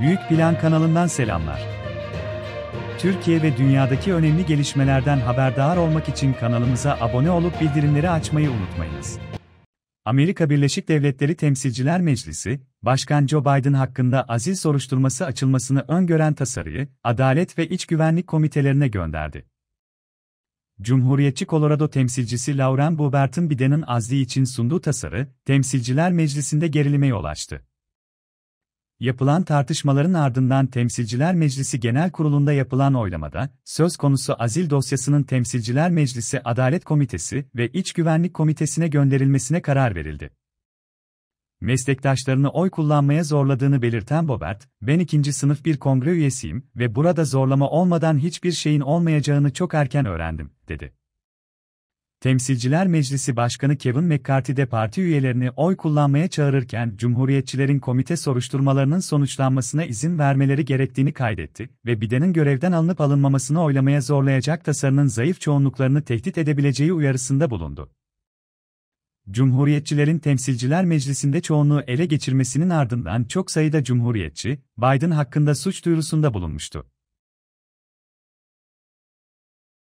Büyük Plan kanalından selamlar. Türkiye ve dünyadaki önemli gelişmelerden haberdar olmak için kanalımıza abone olup bildirimleri açmayı unutmayınız. Amerika Birleşik Devletleri Temsilciler Meclisi, Başkan Joe Biden hakkında azil soruşturması açılmasını öngören tasarıyı Adalet ve İç Güvenlik Komitelerine gönderdi. Cumhuriyetçi Colorado temsilcisi Lauren Boebert'ın Biden'ın azli için sunduğu tasarı, Temsilciler Meclisi'nde gerilime yol açtı. Yapılan tartışmaların ardından Temsilciler Meclisi Genel Kurulu'nda yapılan oylamada, söz konusu azil dosyasının Temsilciler Meclisi Adalet Komitesi ve İç Güvenlik Komitesi'ne gönderilmesine karar verildi. Meslektaşlarını oy kullanmaya zorladığını belirten Bobert, ben ikinci sınıf bir kongre üyesiyim ve burada zorlama olmadan hiçbir şeyin olmayacağını çok erken öğrendim, dedi. Temsilciler Meclisi Başkanı Kevin McCarthy de parti üyelerini oy kullanmaya çağırırken Cumhuriyetçilerin komite soruşturmalarının sonuçlanmasına izin vermeleri gerektiğini kaydetti ve Biden'in görevden alınıp alınmamasını oylamaya zorlayacak tasarının zayıf çoğunluklarını tehdit edebileceği uyarısında bulundu. Cumhuriyetçilerin Temsilciler Meclisi'nde çoğunluğu ele geçirmesinin ardından çok sayıda Cumhuriyetçi, Biden hakkında suç duyurusunda bulunmuştu.